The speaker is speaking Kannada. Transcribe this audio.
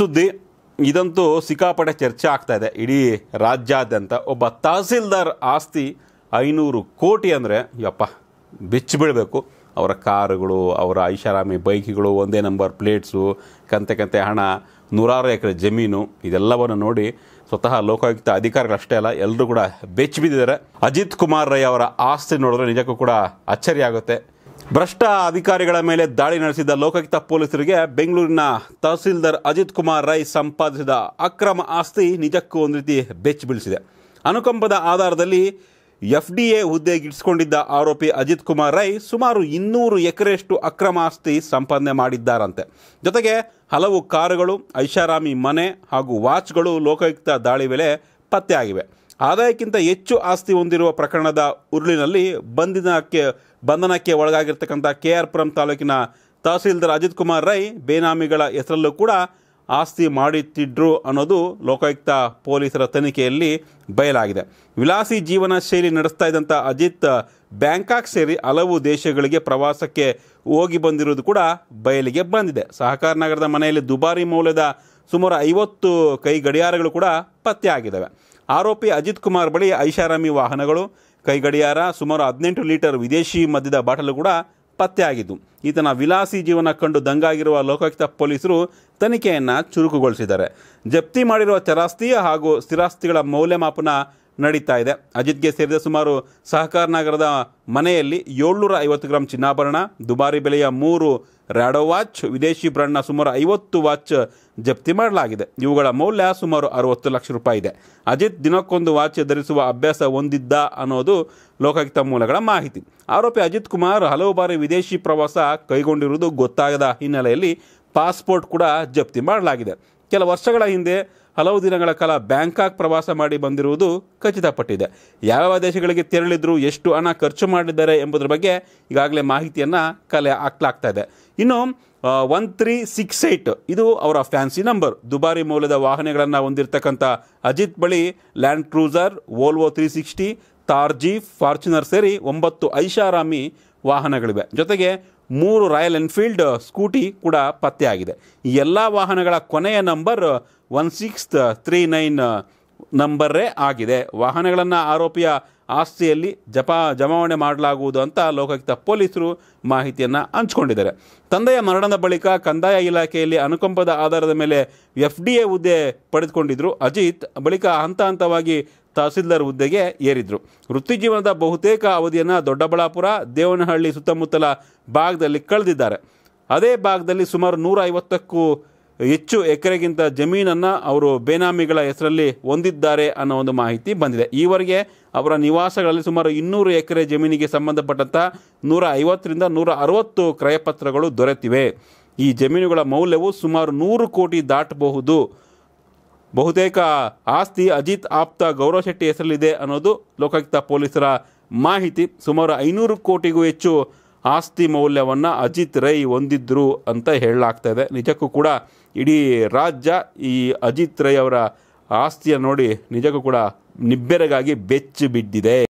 ಸುದ್ದಿ ಇದಂತೂ ಸಿಕ್ಕಾಪಟ್ಟೆ ಚರ್ಚೆ ಆಗ್ತಾ ಇದೆ ಇಡೀ ರಾಜ್ಯಾದ್ಯಂತ ಒಬ್ಬ ತಹಸೀಲ್ದಾರ್ ಆಸ್ತಿ ಐನೂರು ಕೋಟಿ ಅಂದರೆ ಯಪ್ಪ ಬೆಚ್ಚಿ ಅವರ ಕಾರುಗಳು ಅವರ ಐಷಾರಾಮಿ ಬೈಕ್ಗಳು ಒಂದೇ ನಂಬರ್ ಪ್ಲೇಟ್ಸು ಕಂತೆ ಕಂತೆ ಹಣ ನೂರಾರು ಎಕರೆ ಜಮೀನು ಇದೆಲ್ಲವನ್ನು ನೋಡಿ ಸ್ವತಃ ಲೋಕಾಯುಕ್ತ ಅಧಿಕಾರಿಗಳು ಅಷ್ಟೇ ಅಲ್ಲ ಎಲ್ಲರೂ ಕೂಡ ಬೆಚ್ಚಿ ಬಿದ್ದಿದ್ದಾರೆ ಅಜಿತ್ ಕುಮಾರ್ ರೈ ಅವರ ಆಸ್ತಿ ನೋಡಿದ್ರೆ ನಿಜಕ್ಕೂ ಕೂಡ ಆಗುತ್ತೆ ಭ್ರಷ್ಟ ಅಧಿಕಾರಿಗಳ ಮೇಲೆ ದಾಳಿ ನಡೆಸಿದ ಲೋಕಾಯುಕ್ತ ಪೊಲೀಸರಿಗೆ ಬೆಂಗಳೂರಿನ ತಹಸೀಲ್ದಾರ್ ಅಜಿತ್ ಕುಮಾರ್ ರೈ ಸಂಪಾದಿಸಿದ ಅಕ್ರಮ ಆಸ್ತಿ ನಿಜಕ್ಕೂ ಒಂದು ರೀತಿ ಬೆಚ್ಚಿ ಬೀಳಿಸಿದೆ ಅನುಕಂಪದ ಆಧಾರದಲ್ಲಿ ಎಫ್ ಡಿ ಎ ಹುದ್ದೆಗಿಡಿಸಿಕೊಂಡಿದ್ದ ಆರೋಪಿ ಅಜಿತ್ ಕುಮಾರ್ ರೈ ಸುಮಾರು ಇನ್ನೂರು ಎಕರೆಯಷ್ಟು ಅಕ್ರಮ ಆಸ್ತಿ ಸಂಪಾದನೆ ಮಾಡಿದ್ದಾರಂತೆ ಜೊತೆಗೆ ಹಲವು ಕಾರುಗಳು ಐಷಾರಾಮಿ ಮನೆ ಹಾಗೂ ವಾಚ್ಗಳು ಲೋಕಾಯುಕ್ತ ದಾಳಿ ವೇಳೆ ಪತ್ತೆಯಾಗಿವೆ ಆದಾಯಕ್ಕಿಂತ ಹೆಚ್ಚು ಆಸ್ತಿ ಹೊಂದಿರುವ ಪ್ರಕರಣದ ಉರುಳಿನಲ್ಲಿ ಬಂಧನಕ್ಕೆ ಬಂಧನಕ್ಕೆ ಒಳಗಾಗಿರ್ತಕ್ಕಂಥ ಕೆ ಆರ್ ಪುರಂ ತಾಲೂಕಿನ ತಹಸೀಲ್ದಾರ್ ಅಜಿತ್ ಕುಮಾರ್ ರೈ ಬೇನಾಮಿಗಳ ಹೆಸರಲ್ಲೂ ಕೂಡ ಆಸ್ತಿ ಮಾಡುತ್ತಿದ್ದರು ಅನ್ನೋದು ಲೋಕಾಯುಕ್ತ ಪೊಲೀಸರ ತನಿಖೆಯಲ್ಲಿ ಬಯಲಾಗಿದೆ ವಿಲಾಸಿ ಜೀವನ ಶೈಲಿ ನಡೆಸ್ತಾ ಇದ್ದಂಥ ಅಜಿತ್ ಬ್ಯಾಂಕಾಕ್ ಸೇರಿ ಹಲವು ದೇಶಗಳಿಗೆ ಪ್ರವಾಸಕ್ಕೆ ಹೋಗಿ ಬಂದಿರುವುದು ಕೂಡ ಬಯಲಿಗೆ ಬಂದಿದೆ ಸಹಕಾರ ನಗರದ ಮನೆಯಲ್ಲಿ ದುಬಾರಿ ಮೌಲ್ಯದ ಸುಮಾರು ಐವತ್ತು ಕೈ ಗಡಿಯಾರಗಳು ಕೂಡ ಪತ್ತೆಯಾಗಿದ್ದಾವೆ ಆರೋಪಿ ಅಜಿತ್ ಕುಮಾರ್ ಬಳಿ ಐಷಾರಾಮಿ ವಾಹನಗಳು ಕೈಗಡಿಯಾರ ಸುಮಾರು ಹದಿನೆಂಟು ಲೀಟರ್ ವಿದೇಶಿ ಮದ್ಯದ ಬಾಟಲು ಕೂಡ ಪತ್ತೆಯಾಗಿದ್ದು ಈತನ ವಿಲಾಸಿ ಜೀವನ ಕಂಡು ದಂಗಾಗಿರುವ ಲೋಕಾಯುಕ್ತ ಪೊಲೀಸರು ತನಿಖೆಯನ್ನು ಚುರುಕುಗೊಳಿಸಿದ್ದಾರೆ ಜಪ್ತಿ ಮಾಡಿರುವ ಚರಾಸ್ತಿ ಹಾಗೂ ಸ್ಥಿರಾಸ್ತಿಗಳ ಮೌಲ್ಯಮಾಪನ ನಡೀತಾ ಇದೆ ಅಜಿತ್ಗೆ ಸೇರಿದ ಸುಮಾರು ಸಹಕಾರ ನಗರದ ಮನೆಯಲ್ಲಿ ಏಳ್ನೂರ ಐವತ್ತು ಗ್ರಾಂ ಚಿನ್ನಾಭರಣ ದುಬಾರಿ ಬೆಲೆಯ ಮೂರು ರ್ಯಾಡೋ ವಾಚ್ ವಿದೇಶಿ ಬ್ರ್ಯಾಂಡ್ನ ಸುಮಾರು ಐವತ್ತು ವಾಚ್ ಜಪ್ತಿ ಮಾಡಲಾಗಿದೆ ಇವುಗಳ ಮೌಲ್ಯ ಸುಮಾರು ಅರುವತ್ತು ಲಕ್ಷ ರೂಪಾಯಿ ಇದೆ ಅಜಿತ್ ದಿನಕ್ಕೊಂದು ವಾಚ್ ಧರಿಸುವ ಅಭ್ಯಾಸ ಹೊಂದಿದ್ದ ಅನ್ನೋದು ಲೋಕಾಯುಕ್ತ ಮೂಲಗಳ ಮಾಹಿತಿ ಆರೋಪಿ ಅಜಿತ್ ಕುಮಾರ್ ಹಲವು ಬಾರಿ ವಿದೇಶಿ ಪ್ರವಾಸ ಕೈಗೊಂಡಿರುವುದು ಗೊತ್ತಾಗದ ಹಿನ್ನೆಲೆಯಲ್ಲಿ ಪಾಸ್ಪೋರ್ಟ್ ಕೂಡ ಜಪ್ತಿ ಮಾಡಲಾಗಿದೆ ಕೆಲ ವರ್ಷಗಳ ಹಿಂದೆ ಹಲವು ದಿನಗಳ ಕಾಲ ಬ್ಯಾಂಕಾಕ್ ಪ್ರವಾಸ ಮಾಡಿ ಬಂದಿರುವುದು ಖಚಿತಪಟ್ಟಿದೆ ಯಾವ ದೇಶಗಳಿಗೆ ತೆರಳಿದ್ರು ಎಷ್ಟು ಹಣ ಖರ್ಚು ಮಾಡಿದ್ದಾರೆ ಎಂಬುದರ ಬಗ್ಗೆ ಈಗಾಗಲೇ ಮಾಹಿತಿಯನ್ನು ಕಲೆ ಹಾಕ್ಲಾಗ್ತಾ ಇದೆ ಇನ್ನು ಒನ್ ತ್ರೀ ಸಿಕ್ಸ್ ಏಯ್ಟ್ ಇದು ಅವರ ಫ್ಯಾನ್ಸಿ ನಂಬರ್ ದುಬಾರಿ ಮೌಲ್ಯದ ವಾಹನಗಳನ್ನು ಹೊಂದಿರತಕ್ಕಂಥ ಅಜಿತ್ ಬಳಿ Land Cruiser Volvo three sixty ತಾರ್ಜಿ ಫಾರ್ಚುನರ್ ಸೇರಿ ಒಂಬತ್ತು ಐಷಾರಾಮಿ ವಾಹನಗಳಿವೆ ಜೊತೆಗೆ ಮೂರು ರಾಯಲ್ ಎನ್ಫೀಲ್ಡ್ ಸ್ಕೂಟಿ ಕೂಡ ಪತ್ತೆಯಾಗಿದೆ ಈ ಎಲ್ಲ ವಾಹನಗಳ ಕೊನೆಯ number one six three nine ನಂಬರೇ ಆಗಿದೆ ವಾಹನಗಳನ್ನು ಆರೋಪಿಯ ಆಸ್ತಿಯಲ್ಲಿ ಜಪಾ ಜಮಾವಣೆ ಮಾಡಲಾಗುವುದು ಅಂತ ಲೋಕಾಯುಕ್ತ ಪೊಲೀಸರು ಮಾಹಿತಿಯನ್ನು ಹಂಚಿಕೊಂಡಿದ್ದಾರೆ ತಂದೆಯ ಮರಣದ ಬಳಿಕ ಕಂದಾಯ ಇಲಾಖೆಯಲ್ಲಿ ಅನುಕಂಪದ ಆಧಾರದ ಮೇಲೆ ಎಫ್ ಡಿ ಎ ಹುದ್ದೆ ಪಡೆದುಕೊಂಡಿದ್ದರು ಅಜಿತ್ ಬಳಿಕ ಹಂತ ಹಂತವಾಗಿ ತಹಸೀಲ್ದಾರ್ ಹುದ್ದೆಗೆ ಏರಿದ್ರು ವೃತ್ತಿ ಜೀವನದ ಬಹುತೇಕ ಅವಧಿಯನ್ನು ದೊಡ್ಡಬಳ್ಳಾಪುರ ದೇವನಹಳ್ಳಿ ಸುತ್ತಮುತ್ತಲ ಭಾಗದಲ್ಲಿ ಕಳೆದಿದ್ದಾರೆ ಅದೇ ಭಾಗದಲ್ಲಿ ಸುಮಾರು ನೂರ ಐವತ್ತಕ್ಕೂ ಹೆಚ್ಚು ಎಕರೆಗಿಂತ ಜಮೀನನ್ನು ಅವರು ಬೇನಾಮಿಗಳ ಹೆಸರಲ್ಲಿ ಹೊಂದಿದ್ದಾರೆ ಅನ್ನೋ ಒಂದು ಮಾಹಿತಿ ಬಂದಿದೆ ಈವರೆಗೆ ಅವರ ನಿವಾಸಗಳಲ್ಲಿ ಸುಮಾರು ಇನ್ನೂರು ಎಕರೆ ಜಮೀನಿಗೆ ಸಂಬಂಧಪಟ್ಟಂಥ ನೂರ ಐವತ್ತರಿಂದ ನೂರ ಅರವತ್ತು ಕ್ರಯಪತ್ರಗಳು ದೊರೆತಿವೆ ಈ ಜಮೀನುಗಳ ಮೌಲ್ಯವು ಸುಮಾರು ನೂರು ಕೋಟಿ ದಾಟಬಹುದು ಬಹುತೇಕ ಆಸ್ತಿ ಅಜಿತ್ ಆಪ್ತ ಗೌರವ ಶೆಟ್ಟಿ ಹೆಸರಲ್ಲಿದೆ ಅನ್ನೋದು ಲೋಕಾಯುಕ್ತ ಪೊಲೀಸರ ಮಾಹಿತಿ ಸುಮಾರು ಐನೂರು ಕೋಟಿಗೂ ಹೆಚ್ಚು ಆಸ್ತಿ ಮೌಲ್ಯವನ್ನು ಅಜಿತ್ ರೈ ಹೊಂದಿದ್ರು ಅಂತ ಹೇಳಲಾಗ್ತಾ ಇದೆ ನಿಜಕ್ಕೂ ಕೂಡ ಇಡೀ ರಾಜ್ಯ ಈ ಅಜಿತ್ ರೈ ಅವರ ಆಸ್ತಿಯನ್ನು ನೋಡಿ ನಿಜಕ್ಕೂ ಕೂಡ ನಿಬ್ಬೆರಗಾಗಿ ಬೆಚ್ಚಿ ಬಿದ್ದಿದೆ